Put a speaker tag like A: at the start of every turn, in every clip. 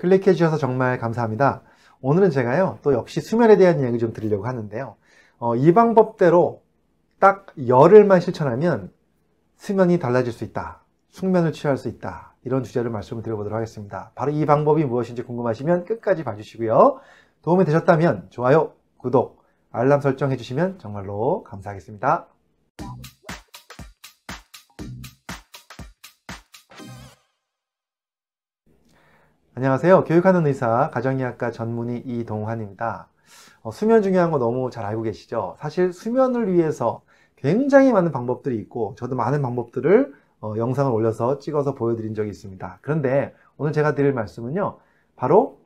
A: 클릭해 주셔서 정말 감사합니다. 오늘은 제가요, 또 역시 수면에 대한 이야기 좀 드리려고 하는데요. 어, 이 방법대로 딱 열흘만 실천하면 수면이 달라질 수 있다. 숙면을 취할 수 있다. 이런 주제를 말씀을 드려보도록 하겠습니다. 바로 이 방법이 무엇인지 궁금하시면 끝까지 봐주시고요. 도움이 되셨다면 좋아요, 구독, 알람 설정해 주시면 정말로 감사하겠습니다. 안녕하세요. 교육하는 의사 가정의학과 전문의 이동환입니다. 어, 수면 중요한 거 너무 잘 알고 계시죠? 사실 수면을 위해서 굉장히 많은 방법들이 있고 저도 많은 방법들을 어, 영상을 올려서 찍어서 보여드린 적이 있습니다. 그런데 오늘 제가 드릴 말씀은요. 바로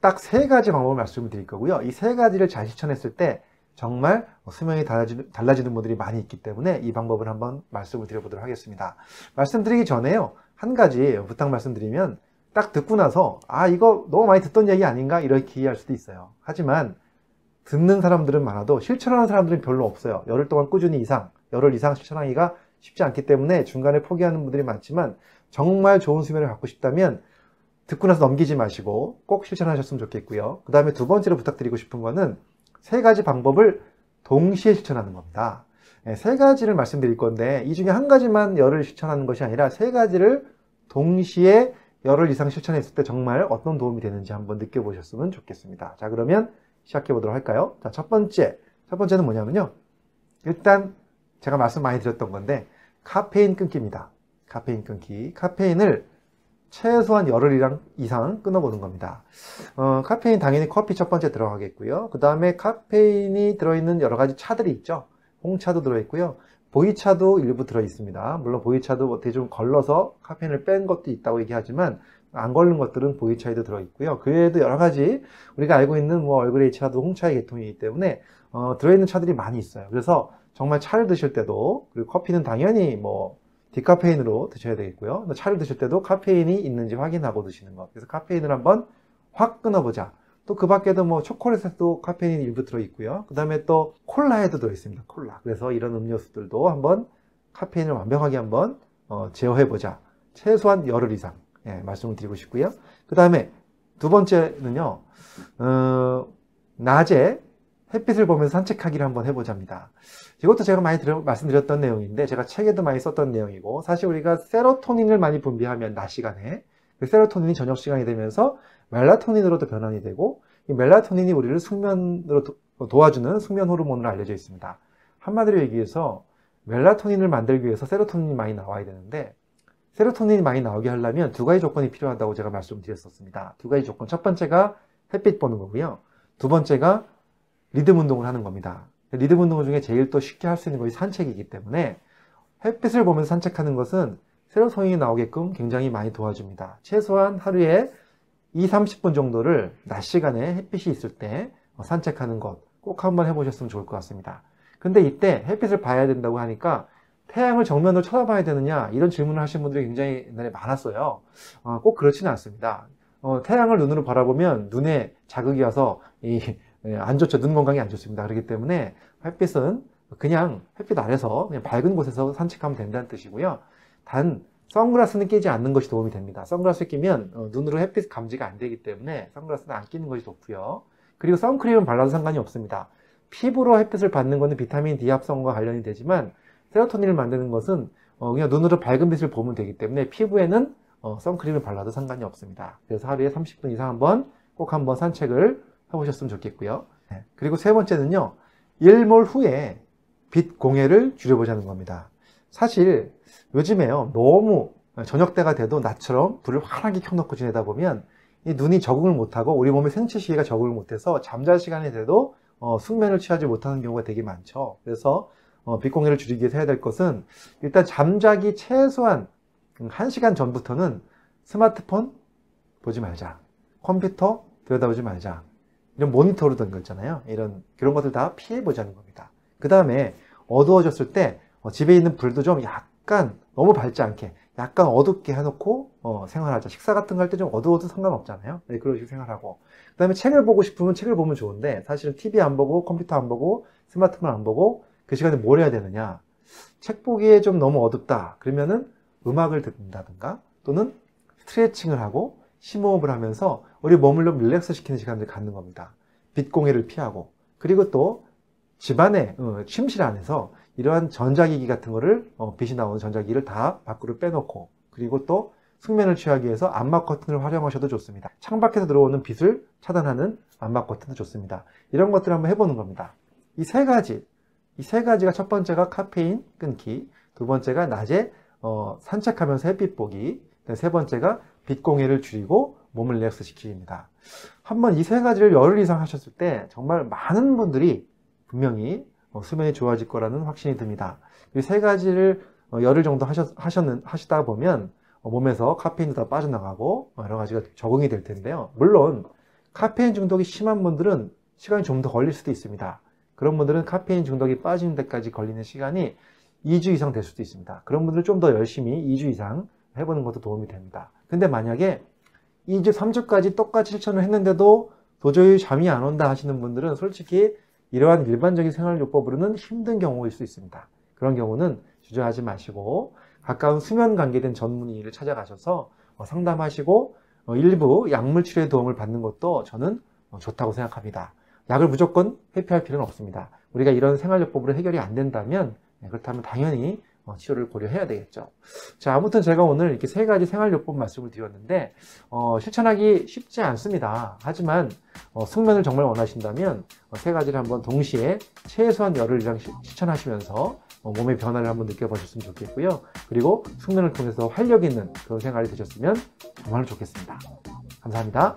A: 딱 세 가지 방법을 말씀을 드릴 거고요. 이 세 가지를 잘 실천했을 때 정말 수명이 달라지는, 달라지는 분들이 많이 있기 때문에 이 방법을 한번 말씀을 드려보도록 하겠습니다. 말씀드리기 전에요. 한 가지 부탁 말씀드리면 딱 듣고 나서 아 이거 너무 많이 듣던 얘기 아닌가 이렇게 이해할 수도 있어요 하지만 듣는 사람들은 많아도 실천하는 사람들은 별로 없어요 열흘 동안 꾸준히 이상 열흘 이상 실천하기가 쉽지 않기 때문에 중간에 포기하는 분들이 많지만 정말 좋은 수면을 갖고 싶다면 듣고 나서 넘기지 마시고 꼭 실천하셨으면 좋겠고요 그 다음에 두 번째로 부탁드리고 싶은 거는 세 가지 방법을 동시에 실천하는 겁니다 네, 세 가지를 말씀드릴 건데 이 중에 한 가지만 열을 실천하는 것이 아니라 세 가지를 동시에 열흘 이상 실천했을 때 정말 어떤 도움이 되는지 한번 느껴보셨으면 좋겠습니다. 자, 그러면 시작해 보도록 할까요? 자, 첫 번째. 첫 번째는 뭐냐면요. 일단 제가 말씀 많이 드렸던 건데 카페인 끊기입니다. 카페인 끊기. 카페인을 최소한 열흘 이상, 끊어보는 겁니다. 어, 카페인 당연히 커피 첫 번째 들어가겠고요. 그 다음에 카페인이 들어있는 여러 가지 차들이 있죠. 홍차도 들어있고요. 보이차도 일부 들어있습니다. 물론 보이차도 어떻게 좀 걸러서 카페인을 뺀 것도 있다고 얘기하지만 안걸린 것들은 보이차에도 들어있고요. 그 외에도 여러 가지 우리가 알고 있는 뭐 얼그레이 차도 홍차의 계통이기 때문에 어, 들어있는 차들이 많이 있어요. 그래서 정말 차를 드실 때도 그리고 커피는 당연히 뭐 디카페인으로 드셔야 되겠고요. 차를 드실 때도 카페인이 있는지 확인하고 드시는 것. 그래서 카페인을 한번 확 끊어보자. 또그 밖에도 뭐 초콜릿에도 카페인이 일부 들어있고요. 그 다음에 또 콜라에도 들어있습니다. 콜라. 그래서 이런 음료수들도 한번 카페인을 완벽하게 한번 어, 제어해보자. 최소한 열흘 이상. 예, 말씀을 드리고 싶고요. 그 다음에 두 번째는요, 어, 낮에 햇빛을 보면서 산책하기를 한번 해보자입니다. 이것도 제가 많이 드려, 말씀드렸던 내용인데 제가 책에도 많이 썼던 내용이고 사실 우리가 세로토닌을 많이 분비하면 낮 시간에 그 세로토닌이 저녁 시간이 되면서 멜라토닌으로도 변환이 되고 이 멜라토닌이 우리를 숙면으로 도, 와주는 숙면 호르몬으로 알려져 있습니다. 한마디로 얘기해서 멜라토닌을 만들기 위해서 세로토닌이 많이 나와야 되는데 세로토닌이 많이 나오게 하려면 두 가지 조건이 필요하다고 제가 말씀드렸었습니다. 두 가지 조건. 첫 번째가 햇빛 보는 거고요. 두 번째가 리듬 운동을 하는 겁니다. 리듬 운동 중에 제일 또 쉽게 할 수 있는 것이 산책이기 때문에 햇빛을 보면서 산책하는 것은 새로운성인이 나오게끔 굉장히 많이 도와줍니다. 최소한 하루에 2, 0 30분 정도를 낮 시간에 햇빛이 있을 때 어, 산책하는 것 꼭 한번 해보셨으면 좋을 것 같습니다. 근데 이때 햇빛을 봐야 된다고 하니까 태양을 정면으로 쳐다봐야 되느냐 이런 질문을 하신 분들이 굉장히 옛날에 많았어요. 어, 꼭 그렇지는 않습니다. 어, 태양을 눈으로 바라보면 눈에 자극이 와서 이, 예, 안 좋죠. 눈 건강이 안 좋습니다. 그렇기 때문에 햇빛은 그냥 햇빛 아래서 그냥 밝은 곳에서 산책하면 된다는 뜻이고요. 단 선글라스는 끼지 않는 것이 도움이 됩니다. 선글라스 끼면 어, 눈으로 햇빛 감지가 안 되기 때문에 선글라스는 안 끼는 것이 좋고요. 그리고 선크림은 발라도 상관이 없습니다. 피부로 햇빛을 받는 것은 비타민 D 합성과 관련이 되지만 세로토닌을 만드는 것은 어, 그냥 눈으로 밝은 빛을 보면 되기 때문에 피부에는 어, 선크림을 발라도 상관이 없습니다. 그래서 하루에 30분 이상 한번 꼭 한번 산책을 해보셨으면 좋겠고요. 네. 그리고 세 번째는요. 일몰 후에 빛 공해를 줄여보자는 겁니다. 사실 요즘에요 너무 저녁 때가 돼도 나처럼 불을 환하게 켜놓고 지내다 보면 이 눈이 적응을 못하고 우리 몸의 생체 시계가 적응을 못해서 잠잘 시간이 돼도 어, 숙면을 취하지 못하는 경우가 되게 많죠. 그래서 어, 빛 공해를 줄이기 위해서 해야 될 것은 일단 잠자기 최소한 1시간 전부터는 스마트폰 보지 말자. 컴퓨터 들여다보지 말자. 이런 모니터로 된거 있잖아요. 이런 그런 것들 다 피해 보자는 겁니다. 그 다음에 어두워졌을 때 어, 집에 있는 불도 좀 약간 너무 밝지 않게 약간 어둡게 해놓고 어, 생활하자. 식사 같은 거 할 때 좀 어두워도 상관없잖아요. 네, 그런 식으로 생활하고. 그 다음에 책을 보고 싶으면 책을 보면 좋은데 사실은 TV 안 보고 컴퓨터 안 보고 스마트폰 안 보고 그 시간에 뭘 해야 되느냐. 책 보기에 좀 너무 어둡다. 그러면은 음악을 듣는다든가 또는 스트레칭을 하고 심호흡을 하면서 우리 몸을 좀 릴렉스 시키는 시간을 갖는 겁니다. 빛 공해를 피하고 그리고 또 집안에 어, 침실 안에서 이러한 전자기기 같은 거를 어, 빛이 나오는 전자기기를 다 밖으로 빼놓고 그리고 또 숙면을 취하기 위해서 암막 커튼을 활용하셔도 좋습니다. 창밖에서 들어오는 빛을 차단하는 암막 커튼도 좋습니다. 이런 것들을 한번 해보는 겁니다. 이 세 가지, 이 세 가지가 첫 번째가 카페인 끊기, 두 번째가 낮에 어, 산책하면서 햇빛 보기, 네, 세 번째가 빛 공해를 줄이고 몸을 릴렉스 시키기입니다. 한번 이 세 가지를 열흘 이상 하셨을 때 정말 많은 분들이 분명히 어, 수면이 좋아질 거라는 확신이 듭니다. 이 세 가지를 어, 열흘 정도 하셨, 하셨는, 하시다 보면 어, 몸에서 카페인도 다 빠져나가고 여러 가지가 적응이 될 텐데요. 물론 카페인 중독이 심한 분들은 시간이 좀 더 걸릴 수도 있습니다. 그런 분들은 카페인 중독이 빠지는 데까지 걸리는 시간이 2주 이상 될 수도 있습니다. 그런 분들은 좀 더 열심히 2주 이상 해보는 것도 도움이 됩니다. 근데 만약에 2주, 3주까지 똑같이 실천을 했는데도 도저히 잠이 안 온다 하시는 분들은 솔직히 이러한 일반적인 생활요법으로는 힘든 경우일 수 있습니다. 그런 경우는 주저하지 마시고 가까운 수면 관계된 전문의를 찾아가셔서 어, 상담하시고 어, 일부 약물 치료의 도움을 받는 것도 저는 어, 좋다고 생각합니다. 약을 무조건 회피할 필요는 없습니다. 우리가 이런 생활요법으로 해결이 안 된다면 네, 그렇다면 당연히 어, 치료를 고려해야 되겠죠. 자, 아무튼 제가 오늘 이렇게 세 가지 생활요법 말씀을 드렸는데 어, 실천하기 쉽지 않습니다. 하지만 어, 숙면을 정말 원하신다면 어, 세 가지를 한번 동시에 최소한 열흘 이상 실천하시면서 어, 몸의 변화를 한번 느껴보셨으면 좋겠고요. 그리고 숙면을 통해서 활력 있는 그런 생활이 되셨으면 정말 좋겠습니다. 감사합니다.